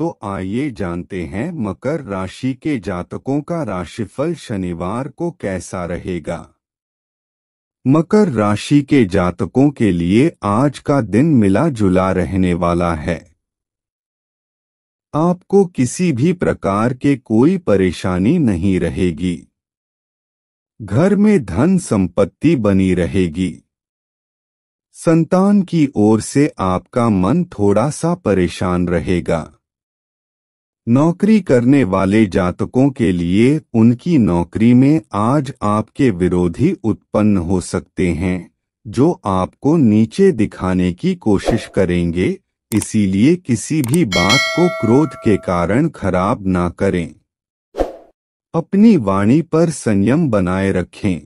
तो आइए जानते हैं मकर राशि के जातकों का राशिफल शनिवार को कैसा रहेगा मकर राशि के जातकों के लिए आज का दिन मिला जुला रहने वाला है आपको किसी भी प्रकार के कोई परेशानी नहीं रहेगी घर में धन संपत्ति बनी रहेगी संतान की ओर से आपका मन थोड़ा सा परेशान रहेगा नौकरी करने वाले जातकों के लिए उनकी नौकरी में आज आपके विरोधी उत्पन्न हो सकते हैं जो आपको नीचे दिखाने की कोशिश करेंगे इसीलिए किसी भी बात को क्रोध के कारण खराब ना करें अपनी वाणी पर संयम बनाए रखें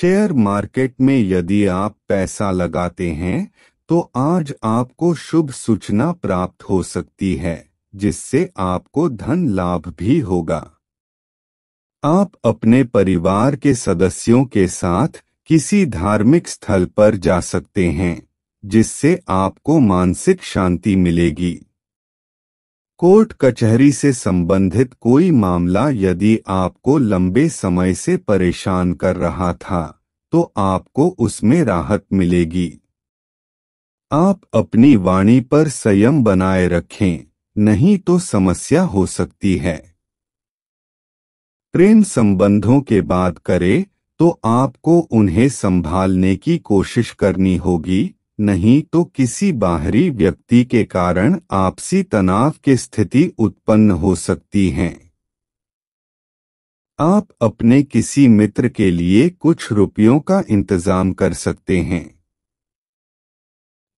शेयर मार्केट में यदि आप पैसा लगाते हैं तो आज आपको शुभ सूचना प्राप्त हो सकती है जिससे आपको धन लाभ भी होगा आप अपने परिवार के सदस्यों के साथ किसी धार्मिक स्थल पर जा सकते हैं जिससे आपको मानसिक शांति मिलेगी कोर्ट कचहरी से संबंधित कोई मामला यदि आपको लंबे समय से परेशान कर रहा था तो आपको उसमें राहत मिलेगी आप अपनी वाणी पर संयम बनाए रखें नहीं तो समस्या हो सकती है प्रेम संबंधों के बाद करें तो आपको उन्हें संभालने की कोशिश करनी होगी नहीं तो किसी बाहरी व्यक्ति के कारण आपसी तनाव की स्थिति उत्पन्न हो सकती है आप अपने किसी मित्र के लिए कुछ रुपयों का इंतजाम कर सकते हैं